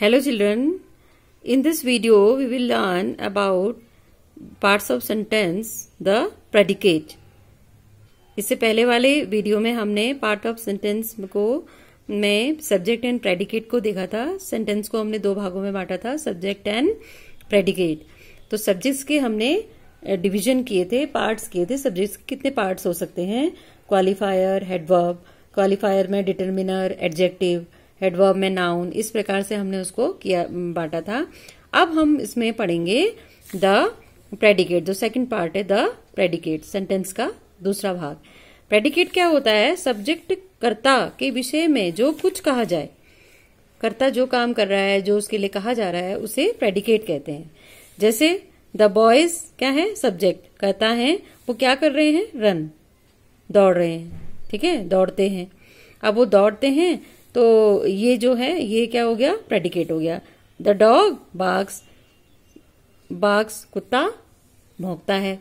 Hello children, in this video we will learn about parts of sentence, the predicate. इससे पहले वाले video में हमने पार्ट ऑफ सेंटेंस को में सब्जेक्ट एंड प्रेडिकेट को देखा था सेंटेंस को हमने दो भागों में बांटा था सब्जेक्ट एंड प्रेडिकेट तो सब्जेक्ट्स के हमने डिवीजन किए थे पार्ट्स किए थे सब्जेक्ट्स के कितने पार्ट्स हो सकते हैं क्वालिफायर हेडवर्ब क्वालिफायर में डिटर्मिनर एडजेक्टिव हेडवर्ब में नाउन इस प्रकार से हमने उसको किया बांटा था अब हम इसमें पढ़ेंगे द प्रेडिकेट जो सेकंड पार्ट है द प्रेडिकेट सेंटेंस का दूसरा भाग प्रेडिकेट क्या होता है सब्जेक्ट कर्ता के विषय में जो कुछ कहा जाए कर्ता जो काम कर रहा है जो उसके लिए कहा जा रहा है उसे प्रेडिकेट कहते हैं जैसे द बॉयज क्या है सब्जेक्ट कहता है वो क्या कर रहे हैं रन दौड़ रहे हैं ठीक है दौड़ते हैं अब वो दौड़ते हैं तो ये जो है ये क्या हो गया प्रेडिकेट हो गया द डॉग बाग्स बाग्स कुत्ता भोंकता है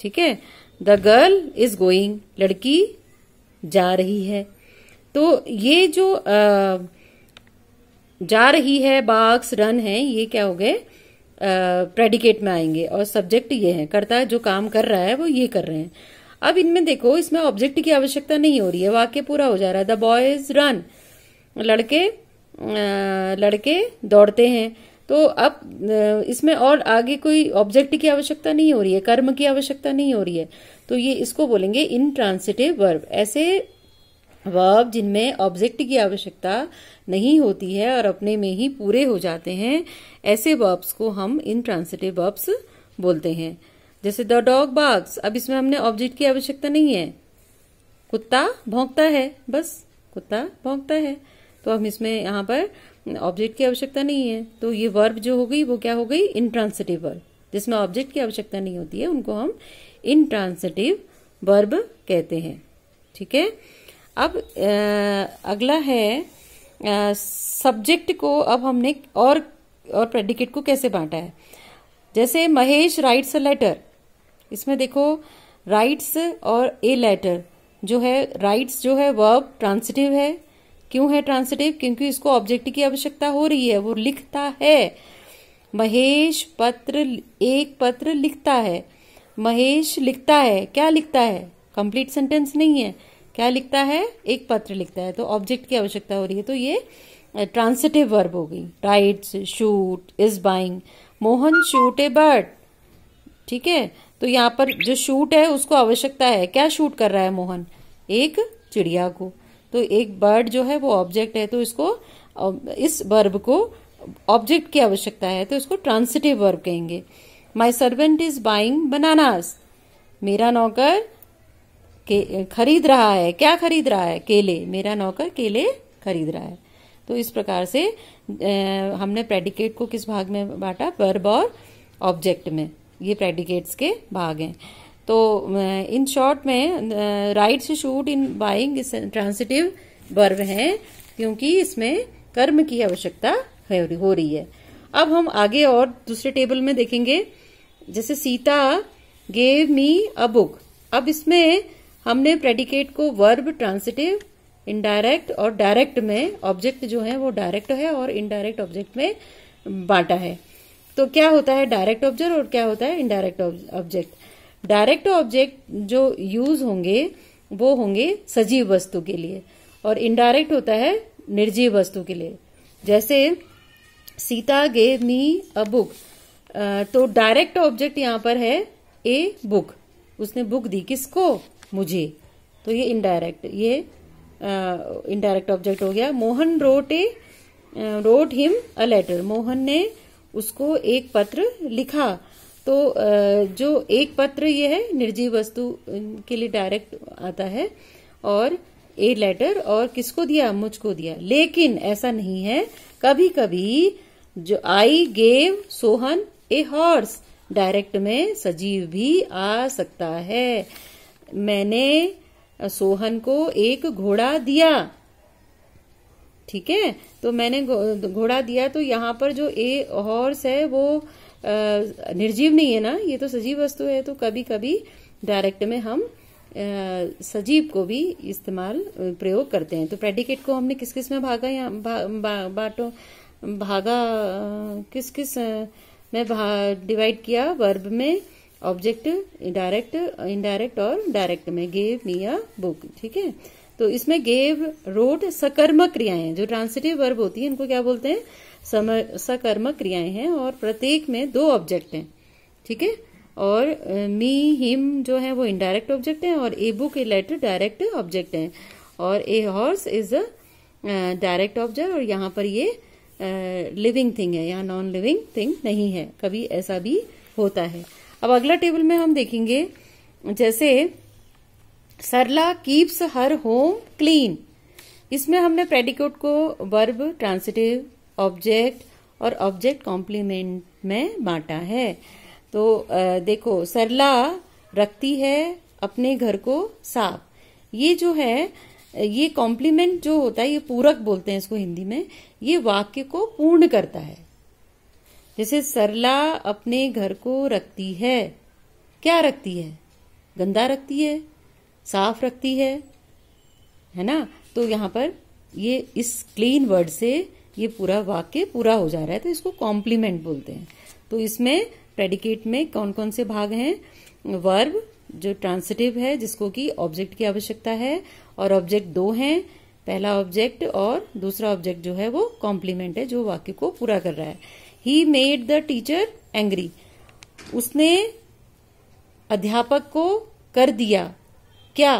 ठीक है द गर्ल इज गोइंग लड़की जा रही है तो ये जो आ, जा रही है बाग्स रन है ये क्या हो गए प्रेडिकेट में आएंगे और सब्जेक्ट ये है करता है जो काम कर रहा है वो ये कर रहे हैं अब इनमें देखो इसमें ऑब्जेक्ट की आवश्यकता नहीं हो रही है वाक्य पूरा हो जा रहा है द बॉयज रन लड़के लड़के दौड़ते हैं तो अब इसमें और आगे कोई ऑब्जेक्ट की आवश्यकता नहीं हो रही है कर्म की आवश्यकता नहीं हो रही है तो ये इसको बोलेंगे इनट्रांसिटिव वर्ब ऐसे वर्ब जिनमें ऑब्जेक्ट की आवश्यकता नहीं होती है और अपने में ही पूरे हो जाते हैं ऐसे वर्ब्स को हम इनट्रांसिटिव वर्ब्स बोलते हैं जैसे द डॉग बाग्स अब इसमें हमने ऑब्जेक्ट की आवश्यकता नहीं है कुत्ता भोंकता है बस कुत्ता भोंकता है तो हम इसमें यहाँ पर ऑब्जेक्ट की आवश्यकता नहीं है तो ये वर्ब जो हो गई वो क्या हो गई इंट्रांसिटिव वर्ब जिसमें ऑब्जेक्ट की आवश्यकता नहीं होती है उनको हम इनट्रांसिटिव वर्ब कहते हैं ठीक है अब आ, अगला है सब्जेक्ट को अब हमने और और प्रेडिकेट को कैसे बांटा है जैसे महेश राइट्स अ लेटर इसमें देखो राइट्स और ए लेटर जो है राइट्स जो है वर्ब ट्रांसिटिव है क्यों है ट्रांसिटिव क्योंकि इसको ऑब्जेक्ट की आवश्यकता हो रही है वो लिखता है महेश पत्र एक पत्र लिखता है महेश लिखता है क्या लिखता है कंप्लीट सेंटेंस नहीं है क्या लिखता है एक पत्र लिखता है तो ऑब्जेक्ट की आवश्यकता हो रही है तो ये ट्रांसिटिव वर्ब हो गई right shoot is buying Mohan shoot a bird ठीक है तो यहाँ पर जो शूट है उसको आवश्यकता है क्या शूट कर रहा है मोहन एक चिड़िया को तो एक बर्ड जो है वो ऑब्जेक्ट है तो इसको इस वर्ब को ऑब्जेक्ट की आवश्यकता है तो इसको ट्रांसिटिव वर्ब कहेंगे my servant is buying bananas मेरा नौकर के खरीद रहा है क्या खरीद रहा है केले मेरा नौकर केले खरीद रहा है तो इस प्रकार से ए, हमने प्रेडिकेट को किस भाग में बांटा वर्ब और ऑब्जेक्ट में ये प्रेडिकेट्स के भाग हैं तो इन शॉर्ट में राइट से shoot in buying transitive verb है क्योंकि इसमें कर्म की आवश्यकता हो रही है अब हम आगे और दूसरे टेबल में देखेंगे जैसे Sita gave me a book अब इसमें हमने प्रेडिकेट को वर्ब ट्रांसिटिव इनडायरेक्ट और डायरेक्ट में ऑब्जेक्ट जो है वो डायरेक्ट है और इनडायरेक्ट ऑब्जेक्ट में बांटा है तो क्या होता है डायरेक्ट ऑब्जेक्ट और क्या होता है इनडायरेक्ट ऑब्जेक्ट डायरेक्ट ऑब्जेक्ट जो यूज होंगे वो होंगे सजीव वस्तु के लिए और इनडायरेक्ट होता है निर्जीव वस्तु के लिए जैसे Sita gave me a book तो डायरेक्ट ऑब्जेक्ट यहाँ पर है ए बुक उसने बुक दी किसको मुझे तो ये इनडायरेक्ट ये इनडायरेक्ट ऑब्जेक्ट हो गया Mohan wrote a wrote him a letter Mohan ने उसको एक पत्र लिखा तो जो एक पत्र ये है निर्जीव वस्तु के लिए डायरेक्ट आता है और ए लेटर और किसको दिया मुझको दिया लेकिन ऐसा नहीं है कभी कभी जो I gave Sohan a horse direct में सजीव भी आ सकता है मैंने सोहन को एक घोड़ा दिया ठीक है तो मैंने घोड़ा दिया तो यहाँ पर जो ए हॉर्स है वो निर्जीव नहीं है ना ये तो सजीव वस्तु है तो कभी कभी डायरेक्ट में हम सजीव को भी इस्तेमाल प्रयोग करते हैं तो प्रेडिकेट को हमने किस किस में भागा या बा, बा, बाटो भागा किस किस में डिवाइड किया वर्ब में ऑब्जेक्ट डायरेक्ट इनडायरेक्ट और डायरेक्ट में गेव मी बुक ठीक है तो इसमें गेव रोड सकर्मक क्रियाएं जो ट्रांसिटिव वर्ब होती है इनको क्या बोलते हैं सकर्मक क्रियाएं हैं और प्रत्येक में दो ऑब्जेक्ट हैं ठीक है और मी हिम जो है वो इनडायरेक्ट ऑब्जेक्ट हैं और a book a letter direct object हैं और a horse is a direct object और यहाँ पर ये लिविंग थिंग है यहाँ नॉन लिविंग थिंग नहीं है कभी ऐसा भी होता है अब अगला टेबल में हम देखेंगे जैसे Sarla keeps her home clean इसमें हमने प्रेडिकोट को वर्ब ट्रांसिटिव ऑब्जेक्ट और ऑब्जेक्ट कॉम्प्लीमेंट में बांटा है तो देखो सरला रखती है अपने घर को साफ ये जो है ये कॉम्प्लीमेंट जो होता है ये पूरक बोलते हैं इसको हिंदी में ये वाक्य को पूर्ण करता है जैसे सरला अपने घर को रखती है क्या रखती है गंदा रखती है साफ रखती है है ना तो यहाँ पर ये इस क्लीन वर्ड से ये पूरा वाक्य पूरा हो जा रहा है तो इसको कॉम्प्लीमेंट बोलते हैं तो इसमें प्रेडिकेट में कौन कौन से भाग हैं वर्ब जो ट्रांसिटिव है जिसको कि ऑब्जेक्ट की आवश्यकता है और ऑब्जेक्ट दो हैं पहला ऑब्जेक्ट और दूसरा ऑब्जेक्ट जो है वो कॉम्प्लीमेंट है जो वाक्य को पूरा कर रहा है he made the teacher angry उसने अध्यापक को कर दिया क्या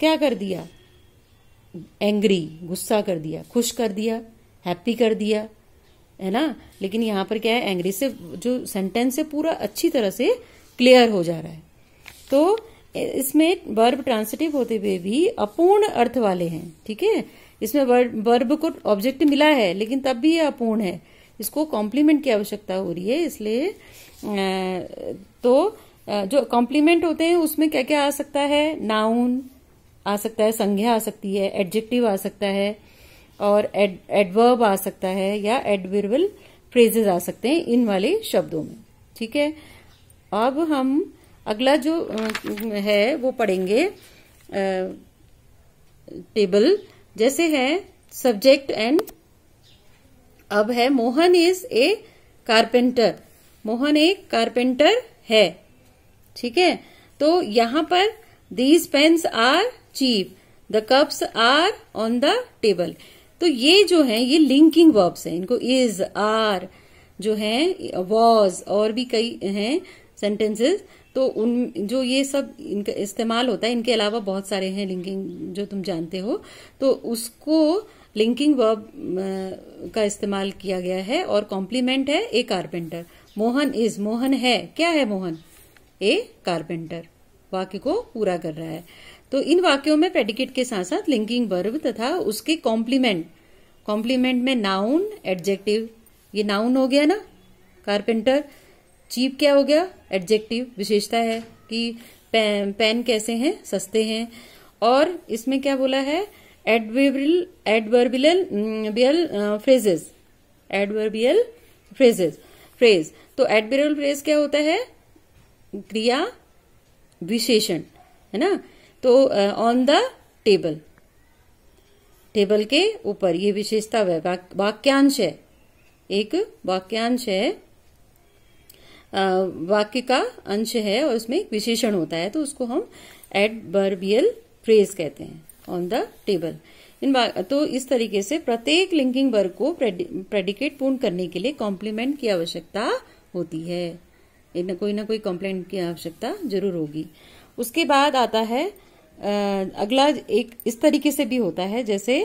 क्या कर दिया एंग्री गुस्सा कर दिया खुश कर दिया हैप्पी कर दिया है ना लेकिन यहां पर क्या है एंग्री से जो सेंटेंस है पूरा अच्छी तरह से क्लियर हो जा रहा है तो इसमें वर्ब ट्रांसिटिव होते हुए भी अपूर्ण अर्थ वाले हैं ठीक है इसमें वर्ब को ऑब्जेक्ट मिला है लेकिन तब भी यह अपूर्ण है इसको कॉम्प्लीमेंट की आवश्यकता हो रही है इसलिए तो जो कॉम्प्लीमेंट होते हैं उसमें क्या क्या आ सकता है नाउन आ सकता है संज्ञा आ सकती है एडजेक्टिव आ सकता है और एडवर्ब आ सकता है या एडविरबल फ्रेजेज आ सकते हैं इन वाले शब्दों में ठीक है अब हम अगला जो है वो पढ़ेंगे टेबल जैसे है सब्जेक्ट एंड अब है Mohan is a carpenter Mohan एक कारपेंटर है ठीक है तो यहाँ पर these pens are cheap the cups are on the table तो ये जो है ये लिंकिंग वर्ब्स हैं इनको इज आर जो है वॉज और भी कई हैं सेंटेंसेस तो उन जो ये सब इनका इस्तेमाल होता है इनके अलावा बहुत सारे हैं लिंकिंग जो तुम जानते हो तो उसको लिंकिंग वर्ब का इस्तेमाल किया गया है और कॉम्प्लीमेंट है a carpenter Mohan is Mohan है क्या है मोहन ए कारपेंटर वाक्य को पूरा कर रहा है तो इन वाक्यों में प्रेडिकेट के साथ साथ लिंकिंग वर्ब तथा उसके कॉम्प्लीमेंट कॉम्प्लीमेंट में नाउन एडजेक्टिव ये नाउन हो गया ना कारपेंटर चीप क्या हो गया एडजेक्टिव विशेषता है कि पेन कैसे हैं सस्ते हैं और इसमें क्या बोला है adverbial adverbial phrases adverbial phrases phrase तो एडवर्बियल फ्रेज क्या होता है क्रिया विशेषण है ना तो ऑन द टेबल टेबल के ऊपर ये विशेषता है वाक्यांश है एक वाक्यांश है वाक्य का अंश है और उसमें एक विशेषण होता है तो उसको हम बर्बियल फ्रेज कहते हैं ऑन द टेबल इन तो इस तरीके से प्रत्येक लिंकिंग वर्ग को प्रेडिकेट पूर्ण करने के लिए कॉम्प्लीमेंट की आवश्यकता होती है कोई ना कोई कंप्लेंट की आवश्यकता जरूर होगी उसके बाद आता है अगला एक इस तरीके से भी होता है जैसे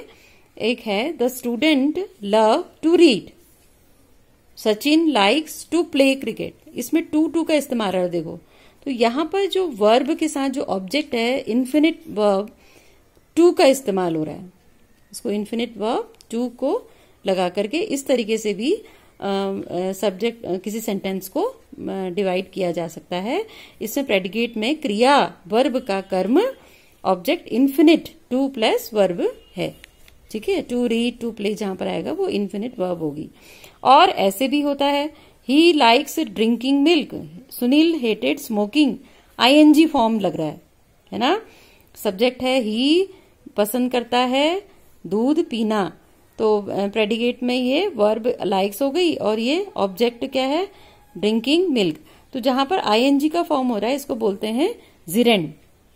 एक है the student love to read Sachin likes to play cricket इसमें टू टू का इस्तेमाल है देखो तो यहां पर जो वर्ब के साथ जो ऑब्जेक्ट है इन्फिनिट वर्ब टू का इस्तेमाल हो रहा है इसको इन्फिनिट वर्ब टू को लगा करके इस तरीके से भी सब्जेक्ट किसी सेंटेंस को डिवाइड किया जा सकता है इसमें प्रेडिकेट में क्रिया वर्ब का कर्म object infinite to plus verb है ठीक है टू रीड टू प्ले जहां पर आएगा वो इन्फिनिट वर्ब होगी और ऐसे भी होता है he likes drinking milk Sunil hated smoking ING form लग रहा है है ना सब्जेक्ट है ही पसंद करता है दूध पीना तो प्रेडिकेट में ये वर्ब लाइक्स हो गई और ये ऑब्जेक्ट क्या है ड्रिंकिंग मिल्क तो जहां पर आईएनजी का फॉर्म हो रहा है इसको बोलते हैं जिरेन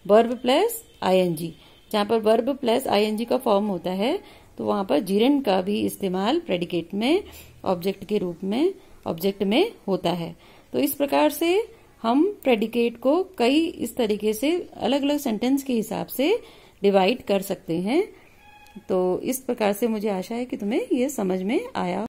बर्ब प्लस आईएनजी जहां पर बर्ब प्लस आईएनजी का फॉर्म होता है तो वहां पर जिरेन का भी इस्तेमाल प्रेडिकेट में ऑब्जेक्ट के रूप में ऑब्जेक्ट में होता है तो इस प्रकार से हम प्रेडिकेट को कई इस तरीके से अलग अलग सेंटेंस के हिसाब से डिवाइड कर सकते हैं तो इस प्रकार से मुझे आशा है कि तुम्हें ये समझ में आया